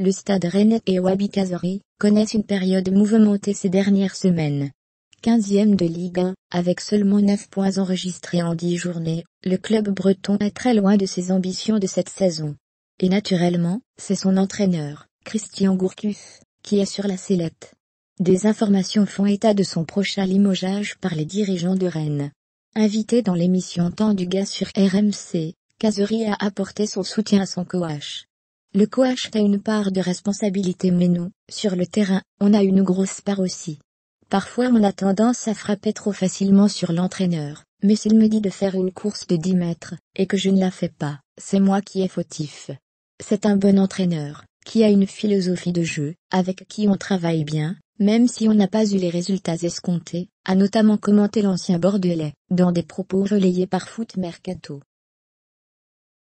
le stade Rennes et Wabi Kazori connaissent une période mouvementée ces dernières semaines. 15e de Ligue 1, avec seulement 9 points enregistrés en 10 journées, le club breton est très loin de ses ambitions de cette saison. Et naturellement, c'est son entraîneur, Christian Gourcuff, qui est sur la sellette. Des informations font état de son prochain limogeage par les dirigeants de Rennes. Invité dans l'émission Temps du sur RMC, Kazuri a apporté son soutien à son coach. Le coach a une part de responsabilité mais nous, sur le terrain, on a une grosse part aussi. Parfois on a tendance à frapper trop facilement sur l'entraîneur, mais s'il me dit de faire une course de 10 mètres, et que je ne la fais pas, c'est moi qui est fautif. C'est un bon entraîneur, qui a une philosophie de jeu, avec qui on travaille bien, même si on n'a pas eu les résultats escomptés, a notamment commenté l'ancien Bordelais, dans des propos relayés par Foot Mercato.